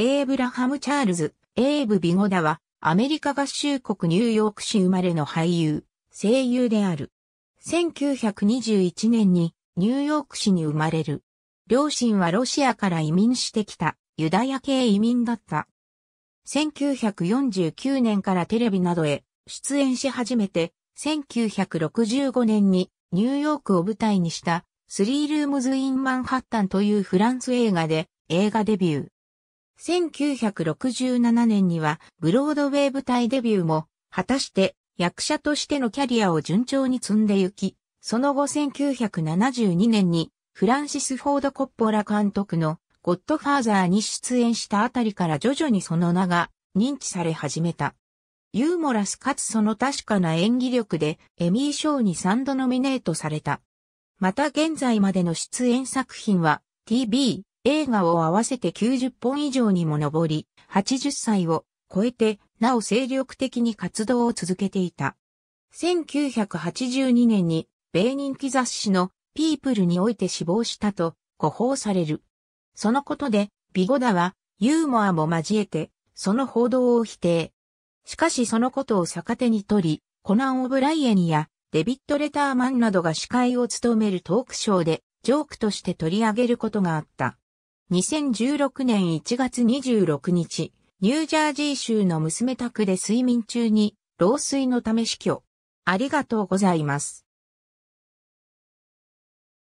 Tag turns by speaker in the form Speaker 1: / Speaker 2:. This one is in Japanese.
Speaker 1: エーブラハム・チャールズ、エーブ・ビゴダは、アメリカ合衆国ニューヨーク市生まれの俳優、声優である。1921年にニューヨーク市に生まれる。両親はロシアから移民してきたユダヤ系移民だった。1949年からテレビなどへ出演し始めて、1965年にニューヨークを舞台にしたスリールームズ・イン・マンハッタンというフランス映画で映画デビュー。1967年にはブロードウェイ舞台デビューも果たして役者としてのキャリアを順調に積んでゆき、その後1972年にフランシス・フォード・コッポラ監督のゴッドファーザーに出演したあたりから徐々にその名が認知され始めた。ユーモラスかつその確かな演技力でエミー賞に3度ノミネートされた。また現在までの出演作品は TV、映画を合わせて90本以上にも上り、80歳を超えて、なお精力的に活動を続けていた。1982年に、米人気雑誌のピープルにおいて死亡したと、誤報される。そのことで、ビゴダは、ユーモアも交えて、その報道を否定。しかしそのことを逆手に取り、コナン・オブライエンやデビッド・レターマンなどが司会を務めるトークショーでジョークとして取り上げることがあった。2016年1月26日、ニュージャージー州の娘宅で睡眠中に老衰のため死去。ありがとうございます。